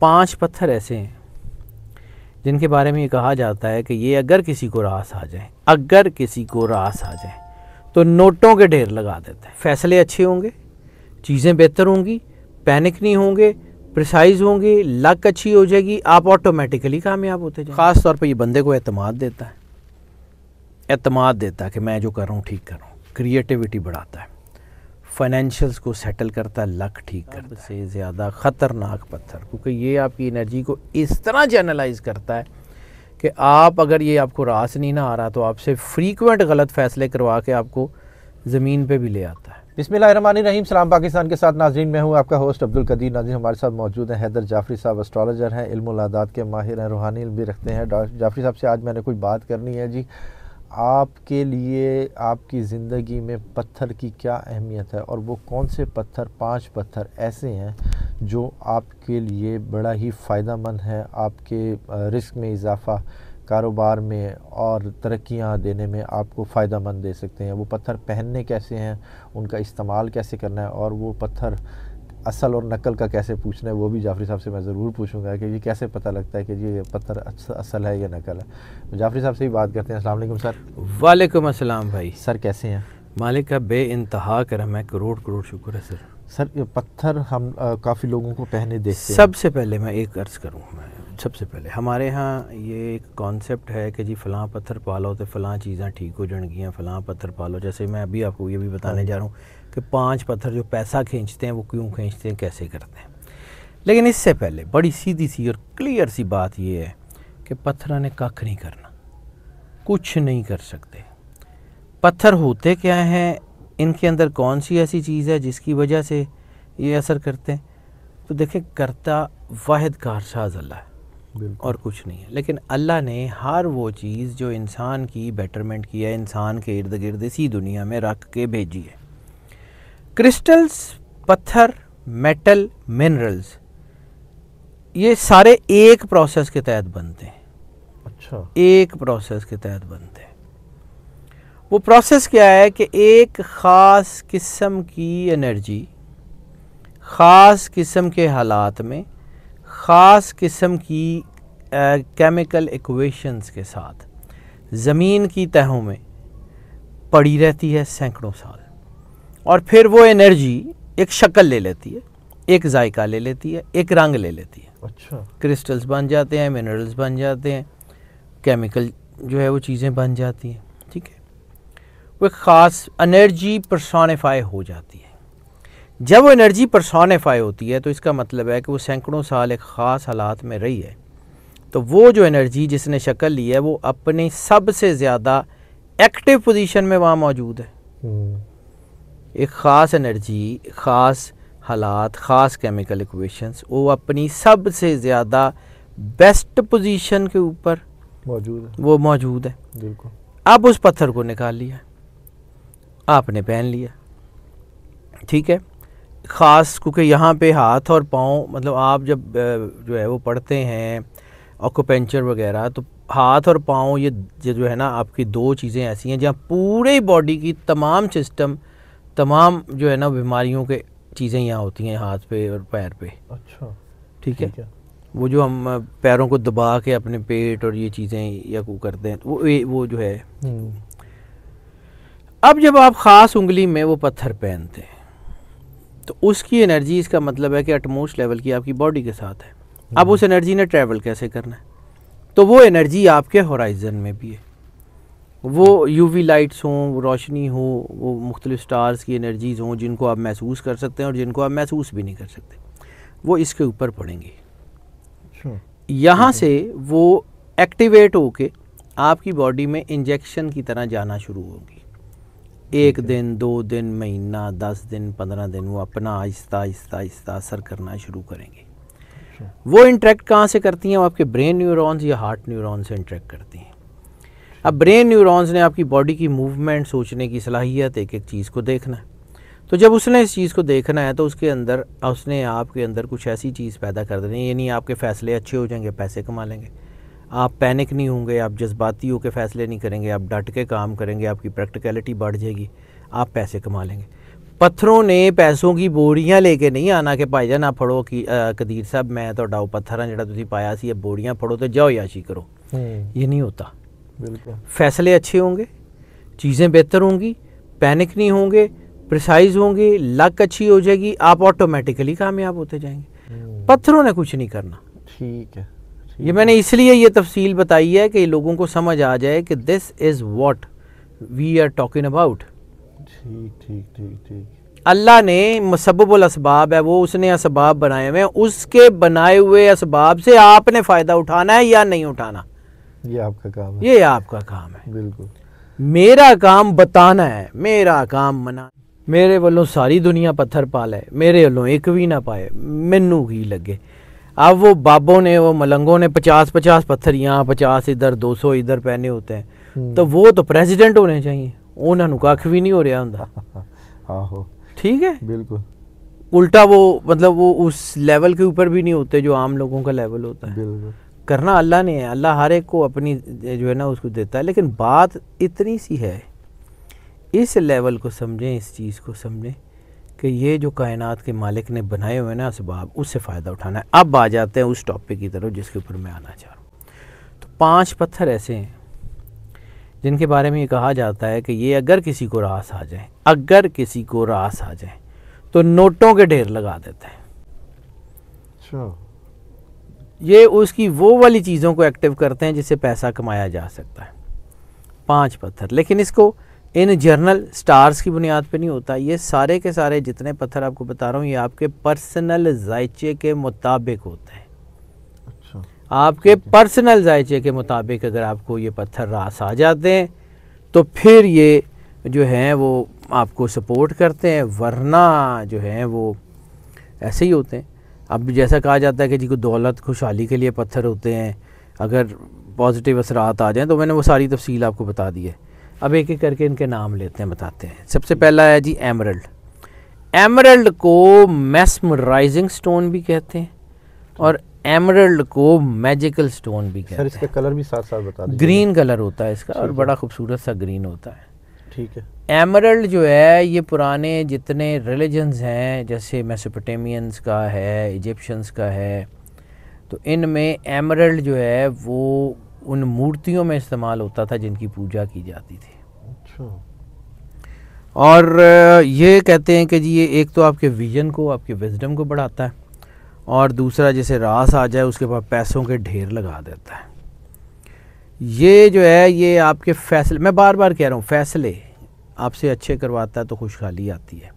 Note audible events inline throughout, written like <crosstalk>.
पांच पत्थर ऐसे हैं जिनके बारे में ये कहा जाता है कि ये अगर किसी को रास आ जाए अगर किसी को रास आ जाए तो नोटों के ढेर लगा देते हैं फैसले अच्छे होंगे चीज़ें बेहतर होंगी पैनिक नहीं होंगे प्रिसाइज होंगे लक अच्छी हो जाएगी आप ऑटोमेटिकली कामयाब होते जाए ख़ास तौर पर ये बंदे को अतमाद देता है अतमाद देता है कि मैं जो कर रहा हूँ ठीक कर रहा हूँ क्रिएटिविटी बढ़ाता है फाइनेंशियल्स को सेटल करता है लक ठीक करता से ज़्यादा ख़तरनाक पत्थर क्योंकि ये आपकी एनर्जी को इस तरह चैनलाइज करता है कि आप अगर ये आपको रास नहीं ना आ रहा तो आपसे फ्रीक्वेंट गलत फैसले करवा के आपको ज़मीन पे भी ले आता है बिस्मिल रहीम सलाम पाकिस्तान के साथ नाजरीन में हूँ आपका होस्ट अब्दुल कदीर नाजी हमारे साथ मौजूद हैं हैदर जाफरी साहब एस्ट्रोलॉजर हैं इल्मादात के माहिर हैं रूहानी भी रखते हैं जाफरी साहब से आज मैंने कुछ बात करनी है जी आपके लिए आपकी ज़िंदगी में पत्थर की क्या अहमियत है और वो कौन से पत्थर पांच पत्थर ऐसे हैं जो आपके लिए बड़ा ही फ़ायदा मंद है आपके रिस्क में इजाफ़ा कारोबार में और तरक्याँ देने में आपको फ़ायदा मंद दे सकते हैं वो पत्थर पहनने कैसे हैं उनका इस्तेमाल कैसे करना है और वो पत्थर असल और नकल का कैसे पूछना है वो भी जाफरी साहब से मैं ज़रूर पूछूंगा कि ये कैसे पता लगता है कि ये पत्थर असल है या नकल है तो जाफरी साहब से ही बात करते हैं असल सर वालेकुम असलम भाई सर कैसे हैं मालिक का बे इंतहा करम है करोड़ करोड़ शुक्र है सर सर ये पत्थर हम काफ़ी लोगों को पहने दे सबसे पहले मैं एक अर्ज़ करूँ मैं सबसे पहले हमारे यहाँ ये एक कॉन्सेप्ट है कि जी फ़लाँ पत्थर पालो तो फ़लाँ चीज़ें ठीक हो जाएंगी फ़लाँ पत्थर पालो जैसे मैं अभी आपको ये भी बताने हाँ जा रहा हूँ कि पांच पत्थर जो पैसा खींचते हैं वो क्यों खींचते हैं कैसे करते हैं लेकिन इससे पहले बड़ी सीधी सी और क्लियर सी बात यह है कि पत्थर ने कख नहीं करना कुछ नहीं कर सकते पत्थर होते क्या हैं इनके अंदर कौन सी ऐसी चीज़ है जिसकी वजह से ये असर करते हैं तो देखें करता वाहिद कारसाज अल्लाह है और कुछ नहीं है लेकिन अल्लाह ने हर वो चीज़ जो इंसान की बेटरमेंट की है इंसान के इर्द गिर्द इसी दुनिया में रख के भेजी है क्रिस्टल्स पत्थर मेटल मिनरल्स ये सारे एक प्रोसेस के तहत बनते हैं अच्छा एक प्रोसेस के तहत बनते हैं वो प्रोसेस क्या है कि एक ख़ास किस्म की एनर्जी ख़ास किस्म के हालात में ख़ास किस्म की केमिकल इक्वेशंस के साथ ज़मीन की तहों में पड़ी रहती है सैकड़ों साल और फिर वो एनर्जी एक शक्ल ले लेती है एक जायका ले लेती है एक रंग ले लेती है अच्छा क्रिस्टल्स बन जाते हैं मिनरल्स बन जाते हैं केमिकल जो है वो चीज़ें बन जाती हैं ठीक है वो एक ख़ास एनर्जी परसोनिफाई हो जाती है जब वो एनर्जी परसोनिफाई होती है तो इसका मतलब है कि वो सैकड़ों साल एक ख़ास हालात में रही है तो वो जो एनर्जी जिसने शक्ल ली है वो अपनी सबसे ज़्यादा एक्टिव पोजीशन में वहाँ मौजूद है हम्म। एक ख़ास एनर्जी ख़ास हालात ख़ास केमिकल इक्वेशंस वो अपनी सबसे ज़्यादा बेस्ट पोजीशन के ऊपर मौजूद है वो मौजूद है बिल्कुल अब उस पत्थर को निकाल लिया आपने पहन लिया ठीक है ख़ास क्योंकि यहाँ पे हाथ और पाँव मतलब आप जब जो है वो पढ़ते हैं ऑक्यूपेंचर वगैरह तो हाथ और पाँव ये जो है ना आपकी दो चीज़ें ऐसी हैं जहाँ पूरे बॉडी की तमाम सिस्टम तमाम जो है ना बीमारियों के चीज़ें यहाँ होती हैं हाथ पे और पैर पे अच्छा ठीक है वो जो हम पैरों को दबा के अपने पेट और ये चीज़ें या को करते हैं वो वो जो है हम्म। अब जब आप ख़ास उंगली में वो पत्थर पहनते हैं तो उसकी एनर्जी इसका मतलब है कि अटमोस्ट लेवल की आपकी बॉडी के साथ है अब हम्म। उस एनर्जी ने ट्रैवल कैसे करना है तो वो एनर्जी आपके होराइजन में भी है वो यूवी लाइट्स हों रोशनी हो वो मुख्तलिफ स्टार्स की एनर्जीज़ हों जिनको आप महसूस कर सकते हैं और जिनको आप महसूस भी नहीं कर सकते वो इसके ऊपर पड़ेंगे अच्छा। यहाँ से वो एक्टिवेट होके आपकी बॉडी में इंजेक्शन की तरह जाना शुरू होगी एक दिन दो दिन महीना दस दिन पंद्रह दिन वो अपना आहिस्ता आहिस्ता आहिस्ता असर करना शुरू करेंगे अच्छा। वो इंट्रैक्ट कहाँ से करती हैं वो आपके ब्रेन न्यूरॉन्स या हार्ट न्यूरॉन्स से इंट्रैक्ट करती हैं अब ब्रेन न्यूरॉन्स ने आपकी बॉडी की मूवमेंट सोचने की सलाहियत एक एक चीज़ को देखना है तो जब उसने इस चीज़ को देखना है तो उसके अंदर उसने आपके अंदर कुछ ऐसी चीज़ पैदा कर देनी है यानी आपके फ़ैसले अच्छे हो जाएंगे पैसे कमा लेंगे आप पैनिक नहीं होंगे आप जज्बाती होकर फ़ैसले नहीं करेंगे आप डट के काम करेंगे आपकी प्रैक्टिकलिटी बढ़ जाएगी आप पैसे कमा लेंगे पत्थरों ने पैसों की बोरियां लेके नहीं आना कि भाई जान आप फड़ो कि कदीर साहब मैं तो पत्थर हाँ जो पाया सी बोरियां फड़ो तो जाओ याशी करो हम्म। ये नहीं होता फैसले अच्छे होंगे चीज़ें बेहतर होंगी पैनिक नहीं होंगे प्रिसाइज होंगे लक अच्छी हो जाएगी आप ऑटोमेटिकली कामयाब होते जाएंगे हम्म। पत्थरों ने कुछ नहीं करना ठीक है थीक ये मैंने इसलिए ये तफसील बताई है कि लोगों को समझ आ जाए कि this is what we are talking about ठीक ठीक ठीक ठीक अल्लाह ने मसबुल इसबाब है वो उसने इसबाब बनाए हुए हैं उसके बनाए हुए इसबाब से आपने फ़ायदा उठाना है या नहीं उठाना ये आपका काम है ये आपका काम है बिल्कुल मेरा काम बताना है मेरा काम मना मेरे वालों सारी दुनिया पत्थर पा ਲੈ मेरे वालों एक भी ना पाए मैनू ही लगे अब वो बाबों ने वो मलंगों ने पचास पचास पत्थर यहाँ पचास इधर दो सौ इधर पहने होते हैं हम्म। तो वो तो प्रेसिडेंट होने चाहिए उन्होंने कख भी नहीं हो रहा हों <laughs> ठीक है बिल्कुल उल्टा वो मतलब वो उस लेवल के ऊपर भी नहीं होते जो आम लोगों का लेवल होता है बिल्कुल करना अल्लाह ने है अल्लाह हर एक को अपनी जो है ना उसको देता है लेकिन बात इतनी सी है इस लेवल को समझें इस चीज़ को समझें कि ये जो कायनात के मालिक ने बनाए हुए ना इसबाब उससे फ़ायदा उठाना है अब आ जाते हैं उस टॉपिक की तरफ जिसके ऊपर मैं आना चाह रहा हूँ तो पांच पत्थर ऐसे हैं जिनके बारे में ये कहा जाता है कि ये अगर किसी को रास आ जाए अगर किसी को रास आ जाए तो नोटों के ढेर लगा देते हैं अच्छा। ये उसकी वो वाली चीज़ों को एक्टिव करते हैं जिससे पैसा कमाया जा सकता है पाँच पत्थर लेकिन इसको इन जर्नल स्टार्स की बुनियाद पे नहीं होता ये सारे के सारे जितने पत्थर आपको बता रहा हूँ ये आपके पर्सनल जायचे के मुताबिक होते हैं अच्छा आपके पर्सनल जायचे के मुताबिक अगर आपको ये पत्थर रास आ जाते हैं तो फिर ये जो हैं वो आपको सपोर्ट करते हैं वरना जो हैं वो ऐसे ही होते हैं अब जैसा कहा जाता है कि जी को दौलत खुशहाली के लिए पत्थर होते हैं अगर पॉजिटिव असरात आ जाएँ तो मैंने वो सारी तफसील आपको बता दी है अब एक एक करके इनके नाम लेते हैं बताते हैं सबसे पहला है जी एमरल्ड एमरल्ड को मैसमराइजिंग स्टोन भी कहते हैं और एमरल्ड को मैजिकल स्टोन भी कहते हैं सर इसका कलर भी साथ साथ बता ग्रीन कलर होता है इसका और बड़ा खूबसूरत सा ग्रीन होता है ठीक है एमरल्ड जो है ये पुराने जितने रिलीजन्स हैं जैसे मेसोपोटेमियंस का है इजिप्शंस का है तो इनमें एमरल्ड जो है वो उन मूर्तियों में इस्तेमाल होता था जिनकी पूजा की जाती थी अच्छा और ये कहते हैं कि जी ये एक तो आपके विजन को आपके विजडम को बढ़ाता है और दूसरा जैसे रास आ जाए उसके बाद पैसों के ढेर लगा देता है ये जो है ये आपके फैसले मैं बार बार कह रहा हूँ फैसले आपसे अच्छे करवाता है तो खुशहाली आती है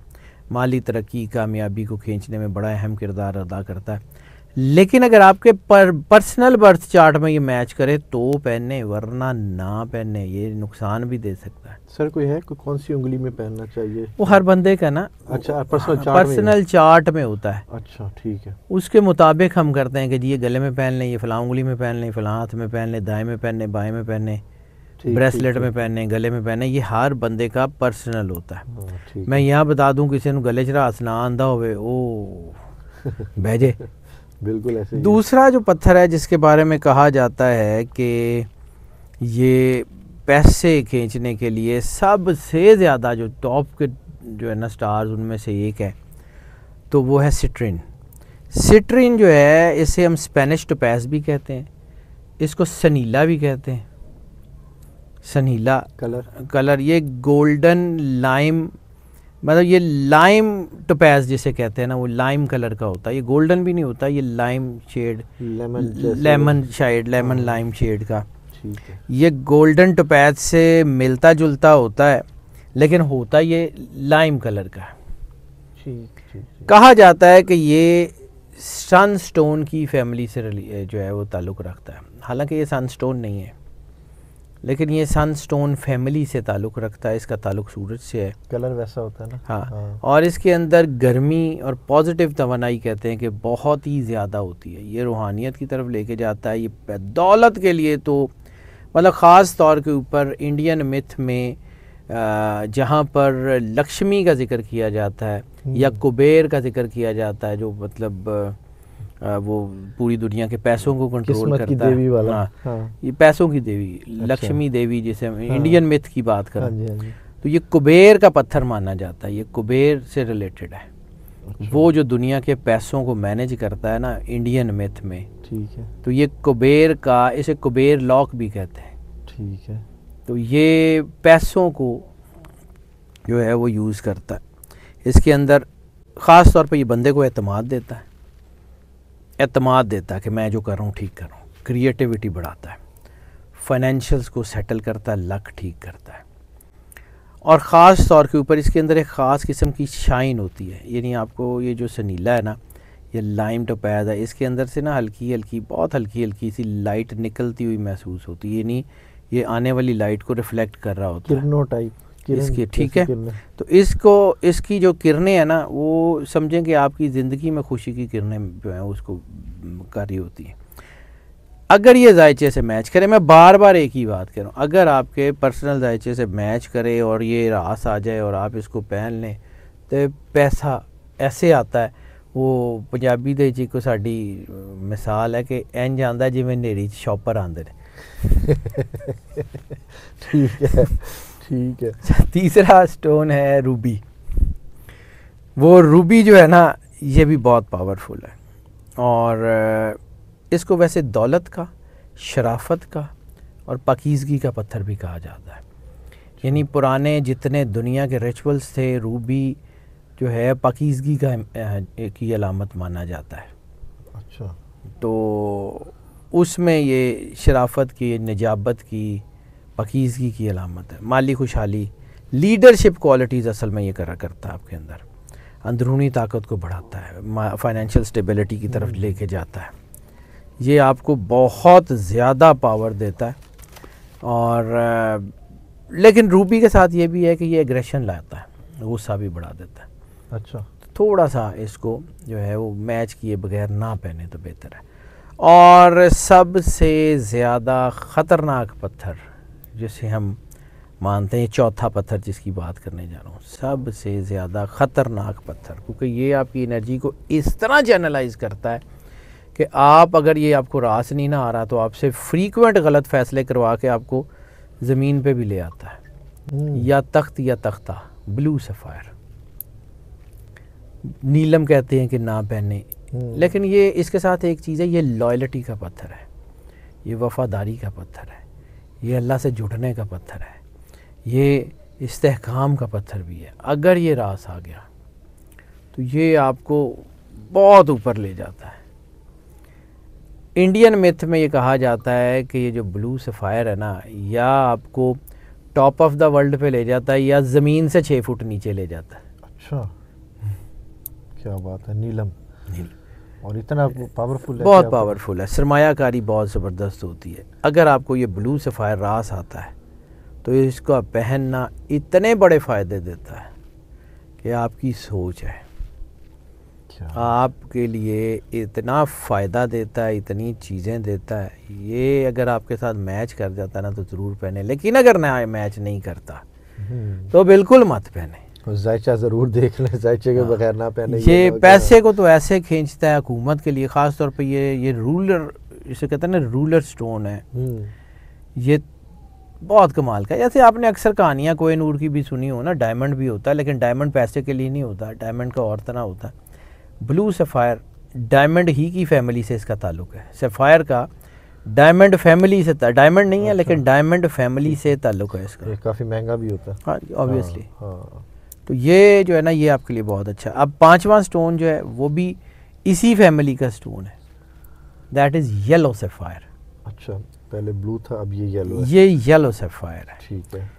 माली तरक्की कामयाबी को खींचने में बड़ा अहम किरदार अदा करता है लेकिन अगर आपके पर पर्सनल बर्थ चार्ट में ये मैच करे तो पहने वरना ना पहने ये नुकसान भी दे सकता है सर कोई है कोई कौन सी उंगली में पहनना चाहिए वो हर बंदे का ना अच्छा पर्सनल चार्ट पर्सनल में चार्ट में होता है अच्छा ठीक है उसके मुताबिक हम करते हैं कि जी ये गले में पहन लें ये फला उंगली में पहन लें फला हाथ में पहन लें दाएँ में पहने बाएँ में पहने ब्रेसलेट में पहने गले में पहने ये हर बंदे का पर्सनल होता है हाँ, मैं यहाँ बता दूँ किसी ने गले चरा आसना आंदा हो <laughs> बहजे बिल्कुल ऐसे दूसरा जो पत्थर है जिसके बारे में कहा जाता है कि ये पैसे खींचने के लिए सबसे ज़्यादा जो टॉप के जो है ना स्टार्स उनमें से एक है तो वो है सिट्रिन सिट्रिन जो है इसे हम स्पेनिश टपैस भी कहते हैं इसको सनीला भी कहते हैं सनीला कलर कलर ये गोल्डन लाइम मतलब ये लाइम टोपैज जिसे कहते हैं ना वो लाइम कलर का होता है ये गोल्डन भी नहीं होता ये lime shade lemon lemon shade lemon lime shade का ये गोल्डन टोपैज से मिलता जुलता होता है लेकिन होता ये लाइम कलर का है कहा जाता है कि ये सनस्टोन की फैमिली से जो है वो ताल्लुक़ रखता है हालांकि ये सनस्टोन नहीं है लेकिन ये सन स्टोन फैमिली से ताल्लुक़ रखता है इसका ताल्लुक सूरज से है कलर वैसा होता है ना हाँ, हाँ। और इसके अंदर गर्मी और पॉजिटिव तोनाई कहते हैं कि बहुत ही ज़्यादा होती है ये रूहानियत की तरफ लेके जाता है ये दौलत के लिए तो मतलब ख़ास तौर के ऊपर इंडियन मिथ में जहाँ पर लक्ष्मी का जिक्र किया जाता है या हम्म। कुबेर का जिक्र किया जाता है जो मतलब वो पूरी दुनिया के पैसों को कंट्रोल करता की देवी वाला हाँ, हाँ। ये पैसों की देवी अच्छा। लक्ष्मी देवी जिसे हम हाँ। इंडियन मिथ की बात करें हाँ जी, हाँ जी। तो ये कुबेर का पत्थर माना जाता है ये कुबेर से रिलेटेड है अच्छा। वो जो दुनिया के पैसों को मैनेज करता है ना इंडियन मिथ में ठीक है तो ये कुबेर का इसे कुबेर लॉक भी कहते हैं ठीक है तो ये पैसों को जो है वो यूज़ करता है इसके अंदर ख़ास तौर पर ये बंदे को अतमाद देता है अतमाद देता है कि मैं जो कर रहा हूँ ठीक कर रहा हूँ क्रिएटिविटी बढ़ाता है फाइनेंशियल्स को सेटल करता है लक ठीक करता है और ख़ास तौर के ऊपर इसके अंदर एक ख़ास किस्म की शाइन होती है यानी आपको ये जो सनीला है ना ये लाइम टोपैद है इसके अंदर से ना हल्की हल्की बहुत हल्की हल्की सी लाइट निकलती हुई महसूस होती है यानी ये आने वाली लाइट को रिफ्लेक्ट कर रहा होता है टाइप इसकी ठीक है तो इसको इसकी जो किरणें हैं ना वो समझें कि आपकी ज़िंदगी में खुशी की किरणें जो हैं उसको कर होती हैं अगर ये जायचे से मैच करे मैं बार बार एक ही बात कर रहा हूँ अगर आपके पर्सनल जायचे से मैच करे और ये रास आ जाए और आप इसको पहन लें तो पैसा ऐसे आता है वो पंजाबी दे जी को ਸਾਡੀ मिसाल है कि ਇੰਜ ਆਂਦਾ ਜਿਵੇਂ ਨੇਰੀ ਸ਼ੌਪਰ ਆਂਦੇ ਨੇ ਠੀਕ ठीक है <laughs> तीसरा स्टोन है रूबी वो रूबी जो है ना ये भी बहुत पावरफुल है और इसको वैसे दौलत का शराफत का और पकीज़गी का पत्थर भी कहा जाता है यानी पुराने जितने दुनिया के रिचुअल्स थे रूबी जो है पकीज़गी का की अलामत माना जाता है अच्छा तो उसमें ये शराफत की निजाबत की पकीजगी की अलामत है माली खुशहाली लीडरशिप क्वालिटीज़ असल में ये करा करता है आपके अंदर अंदरूनी ताकत को बढ़ाता है फाइनेंशियल स्टेबिलिटी की तरफ हम्म। लेके जाता है ये आपको बहुत ज़्यादा पावर देता है और लेकिन रूबी के साथ ये भी है कि ये एग्रेशन लाता है गुस्सा भी बढ़ा देता है अच्छा थोड़ा सा इसको जो है वो मैच किए बगैर ना पहने तो बेहतर है और सबसे ज़्यादा ख़तरनाक पत्थर जिसे हम मानते हैं चौथा पत्थर जिसकी बात करने जा रहा हूँ सबसे ज़्यादा ख़तरनाक पत्थर क्योंकि ये आपकी एनर्जी को इस तरह जनरलाइज करता है कि आप अगर ये आपको रास नहीं ना आ रहा तो आपसे फ्रीक्वेंट गलत फैसले करवा के आपको ज़मीन पे भी ले आता है हम्म। या तख्त या तख्ता ब्लू सफ़ायर नीलम कहते हैं कि ना पहने हम्म। लेकिन ये इसके साथ एक चीज़ है ये लॉयल्टी का पत्थर है ये वफादारी का पत्थर है ये अल्लाह से जुड़ने का पत्थर है ये इस्तेकाम का पत्थर भी है अगर ये रास आ गया तो ये आपको बहुत ऊपर ले जाता है इंडियन मिथ में ये कहा जाता है कि ये जो ब्लू सफ़ायर है ना या आपको टॉप ऑफ द वर्ल्ड पे ले जाता है या ज़मीन से छः फुट नीचे ले जाता है अच्छा क्या बात है नीलम नीलम और इतना पावरफुल है बहुत पावरफुल है सरमाकारी बहुत ज़बरदस्त होती है अगर आपको ये ब्लू सफ़ायर रास आता है तो आप पहनना इतने बड़े फ़ायदे देता है कि आपकी सोच है अच्छा। आपके लिए इतना फ़ायदा देता है इतनी चीज़ें देता है ये अगर आपके साथ मैच कर जाता है ना तो ज़रूर पहने लेकिन अगर ना मैच नहीं करता हम्म। तो बिल्कुल मत पहने जायचा ज़रूर देख लें जायचे के हाँ। बगैर ना पहने ये पैसे को तो ऐसे खींचता है हुकूमत के लिए ख़ास तौर पे ये ये रूलर इसे कहते हैं ना रूलर स्टोन है हम्म। ये बहुत कमाल का जैसे आपने अक्सर कहानियाँ कोई नूर की भी सुनी हो ना डायमंड भी होता है लेकिन डायमंड पैसे के लिए नहीं होता डायमंड का और तरह होता है ब्लू सफ़ायर डायमंड ही की फैमिली से इसका ताल्लुक है सफ़ायर का डायमंड फैमिली से डायमंड नहीं है लेकिन अच्छा। डायमंड फैमिली से ताल्लुक है इसका काफ़ी महंगा भी होता है हाँ ऑब्वियसली हाँ, हाँ। तो ये जो है ना ये आपके लिए बहुत अच्छा अब पांचवा स्टोन जो है वो भी इसी फैमिली का स्टोन है दैट इज़ येलो सेफायर अच्छा पहले ब्लू था अब ये येलो है ये येलो सेफायर है ठीक है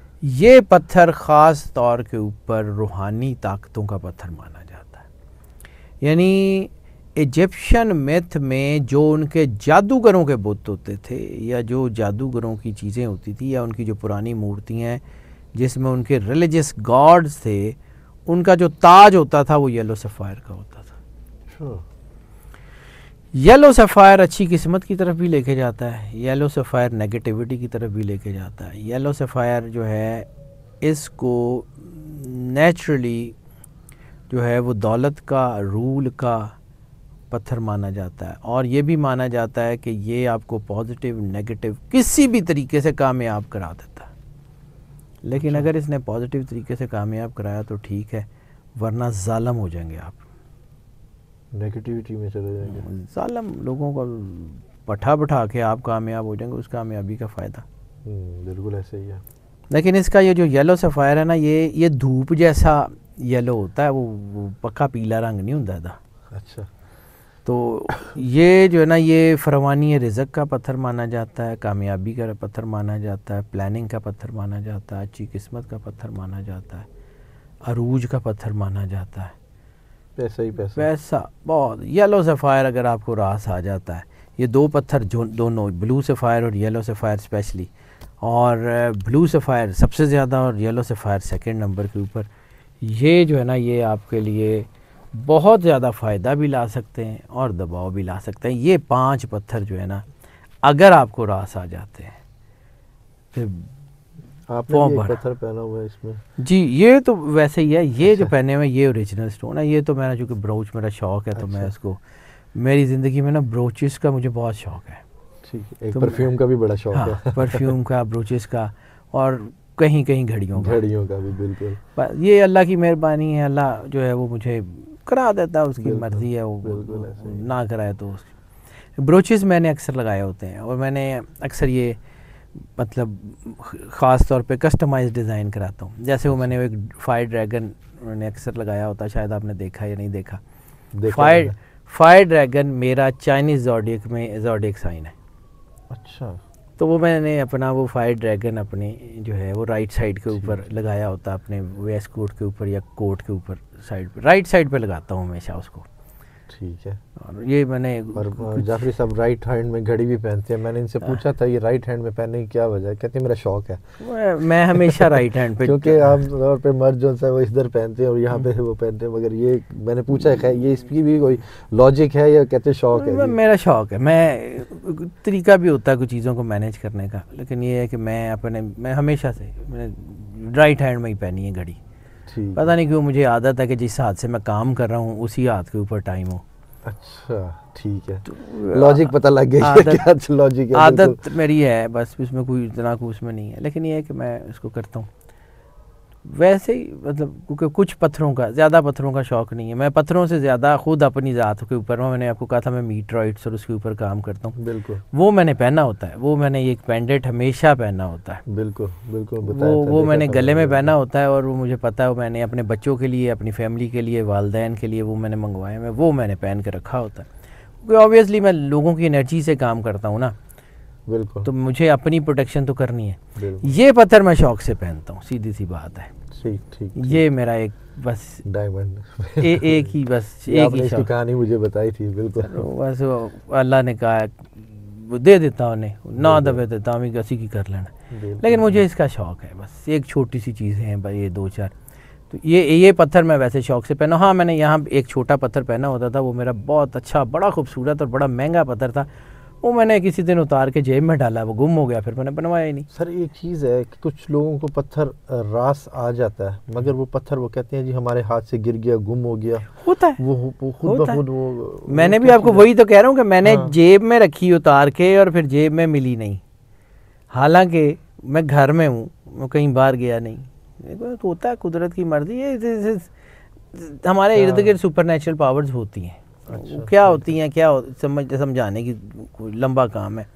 ये पत्थर ख़ास तौर के ऊपर रूहानी ताकतों का पत्थर माना जाता है यानी इजिप्शियन मिथ में जो उनके जादूगरों के बुत होते थे या जो जादूगरों की चीज़ें होती थी या उनकी जो पुरानी मूर्तियाँ जिसमें उनके रिलीजियस गॉड्स थे उनका जो ताज होता था वो येलो सफ़ायर का होता था येलो हाँ। सफ़ायर अच्छी किस्मत की तरफ भी लेके जाता है येलो सफ़ायर नेगेटिविटी की तरफ भी लेके जाता है येलो सफ़ायर जो है इसको नेचुरली जो है वो दौलत का रूल का पत्थर माना जाता है और ये भी माना जाता है कि ये आपको पॉजिटिव नेगेटिव किसी भी तरीके से कामयाब करा देता लेकिन अच्छा। अगर इसने पॉजिटिव तरीके से कामयाब कराया तो ठीक है वरना ालम हो जाएंगे आप नेगेटिविटी में चले जाएंगे ालम लोगों को पठा बठा के आप कामयाब हो जाएंगे उस कामयाबी का फ़ायदा हम्म, बिल्कुल ऐसे ही है लेकिन इसका ये जो येलो सफ़ायर है ना ये ये धूप जैसा येलो होता है वो, वो पक्का पीला रंग नहीं होता था अच्छा तो ये जो है ना ये फरवानी रिजक का पत्थर माना जाता है कामयाबी का पत्थर माना जाता है प्लानिंग का पत्थर माना जाता है अच्छी किस्मत का पत्थर माना जाता है अरूज का पत्थर माना जाता है पैसा ही पैसा पैसा बहुत येलो सफ़ायर अगर आपको रास आ जाता है ये दो पत्थर जो दोनों ब्लू सफ़ायर और येलो सफ़ायर स्पेशली और ब्लू uh, सफ़ायर सबसे ज़्यादा और येलो सफ़ायर सेकेंड नंबर के ऊपर ये जो है ना ये आपके लिए बहुत ज़्यादा फ़ायदा भी ला सकते हैं और दबाव भी ला सकते हैं ये पांच पत्थर जो है ना अगर आपको रास आ जाते हैं फिर आपने भी एक पत्थर पहना हुआ है इसमें जी ये तो वैसे ही है ये अच्छा। जो पहने हुए ये ओरिजिनल स्टोन है ये तो मैंने चूँकि ब्रोच मेरा शौक है तो मैं इसको अच्छा। मेरी ज़िंदगी में ना ब्रोचेस का मुझे बहुत शौक है एक तो परफ्यूम का भी बड़ा शौक हाँ, है परफ्यूम का ब्रोचेस का और कहीं कहीं घड़ियों का घड़ियों का भी बिल्कुल ये अल्लाह की मेहरबानी है अल्लाह जो है वो मुझे करा देता उसकी मर्जी है वो ना कराए तो उसकी ब्रोचेज़ मैंने अक्सर लगाए होते हैं और मैंने अक्सर ये मतलब ख़ास तौर पे कस्टमाइज डिज़ाइन कराता हूँ जैसे वो मैंने वो एक फायर ड्रैगन मैंने अक्सर लगाया होता शायद आपने देखा या नहीं देखा फायर फायर ड्रैगन मेरा चाइनीज़ जोडिक में जोडिक साइन है अच्छा तो वो मैंने अपना वो फायर ड्रैगन अपने जो है वो राइट साइड के ऊपर लगाया होता अपने वेस्ट कोट के ऊपर या कोट के ऊपर साइड पे राइट साइड पे लगाता हूँ हमेशा उसको ठीक है और ये मैंने और जाफरी साहब राइट हैंड में घड़ी भी पहनते हैं मैंने इनसे हाँ। पूछा था ये राइट हैंड में पहनने की क्या वजह कहते मेरा शौक है मैं, हमेशा राइट हैंड पे क्योंकि <laughs> आम तौर पे मर्द जो है वो इधर पहनते हैं और यहाँ पे वो पहनते हैं मगर ये मैंने पूछा है ये इसकी भी कोई लॉजिक है या कहते शौक है मेरा शौक है मैं तरीका भी होता है कुछ चीज़ों को मैनेज करने का लेकिन ये है कि मैं अपने मैं हमेशा से मैंने राइट हैंड में ही पहनी है घड़ी पता नहीं क्यों मुझे आदत है कि जिस हाथ से मैं काम कर रहा हूँ उसी हाथ के ऊपर टाइम हो अच्छा ठीक है तो, लॉजिक पता लग गया लॉजिक आदत मेरी है बस उसमें कोई इतना कुछ उसमें नहीं है लेकिन ये है कि मैं उसको करता हूँ वैसे ही मतलब क्योंकि कुछ पत्थरों का ज़्यादा पत्थरों का शौक़ नहीं है मैं पत्थरों से ज़्यादा खुद अपनी ज़ात के ऊपर हूँ मैंने आपको कहा था मैं मीट और उसके ऊपर काम करता हूँ बिल्कुल वो मैंने पहना होता है वो मैंने एक पेंडेंट हमेशा पहना होता है बिल्कुल बिल्कुल वो वो मैंने गले में पहना होता है और वो मुझे पता है मैंने अपने बच्चों के लिए अपनी फैमिली के लिए वालदेन के लिए वो मैंने मंगवाए हैं वो मैंने पहन के रखा होता है क्योंकि ऑब्वियसली मैं लोगों की एनर्जी से काम करता हूँ ना बिल्कुल तो मुझे अपनी प्रोटेक्शन तो करनी है ये पत्थर मैं शौक से पहनता हूँ सीधी सी बात है ठीक ठीक ये मेरा एक बस डायमंड एक ही बस <laughs> एक ही इसकी कहानी मुझे बताई थी बिल्कुल बस अल्लाह ने कहा दे देता उन्हें ना दबे देता हमें गसी की कर लेना लेकिन मुझे इसका शौक है बस एक छोटी सी चीज़ें हैं भाई ये दो चार तो ये ये पत्थर मैं वैसे शौक से पहना हाँ मैंने यहाँ एक छोटा पत्थर पहना होता था वो मेरा बहुत अच्छा बड़ा खूबसूरत और बड़ा महंगा पत्थर था वो मैंने किसी दिन उतार के जेब में डाला वो गुम हो गया फिर मैंने बनवाया ही नहीं सर ये चीज़ है कि कुछ लोगों को पत्थर रास आ जाता है मगर वो पत्थर वो कहते हैं जी हमारे हाथ से गिर गया गुम हो गया होता है वो, वो खुद खुद वो मैंने भी आपको वही तो कह रहा हूँ कि मैंने हाँ। जेब में रखी उतार के और फिर जेब में मिली नहीं हालांकि मैं घर में हूँ मैं कहीं बाहर गया नहीं तो होता है कुदरत की मर्जी है हमारे इर्द गिर्द सुपर पावर्स होती हैं अच्छा, क्या होती हैं क्या समझ समझाने की कोई लंबा काम है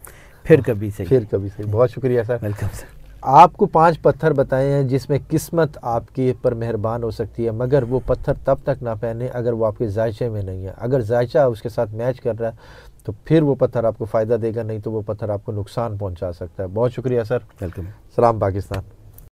फिर हाँ, कभी सही फिर कभी सही बहुत शुक्रिया सर वेलकम सर आपको पांच पत्थर बताए हैं जिसमें किस्मत आपकी पर मेहरबान हो सकती है मगर वो पत्थर तब तक ना पहने अगर वो आपके जायचे में नहीं है अगर जायचा उसके साथ मैच कर रहा है तो फिर वो पत्थर आपको फ़ायदा देगा नहीं तो वो पत्थर आपको नुकसान पहुंचा सकता है बहुत शुक्रिया सर वेलकम सलाम पाकिस्तान